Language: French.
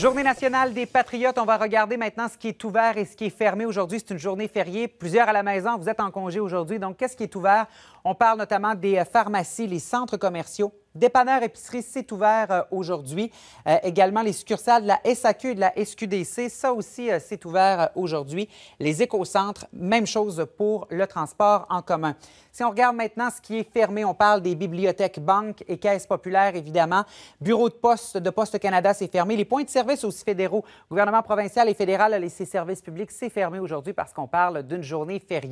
Journée nationale des patriotes. On va regarder maintenant ce qui est ouvert et ce qui est fermé. Aujourd'hui, c'est une journée fériée. Plusieurs à la maison, vous êtes en congé aujourd'hui. Donc, qu'est-ce qui est ouvert? On parle notamment des euh, pharmacies, les centres commerciaux, Dépanneur épicerie, c'est ouvert euh, aujourd'hui. Euh, également, les succursales de la SAQ et de la SQDC, ça aussi, euh, c'est ouvert aujourd'hui. Les écocentres, même chose pour le transport en commun. Si on regarde maintenant ce qui est fermé, on parle des bibliothèques, banques et caisses populaires, évidemment. Bureau de poste de Poste Canada, c'est fermé. Les points de service aussi fédéraux, gouvernement provincial et fédéral, les services publics, c'est fermé aujourd'hui parce qu'on parle d'une journée fériée.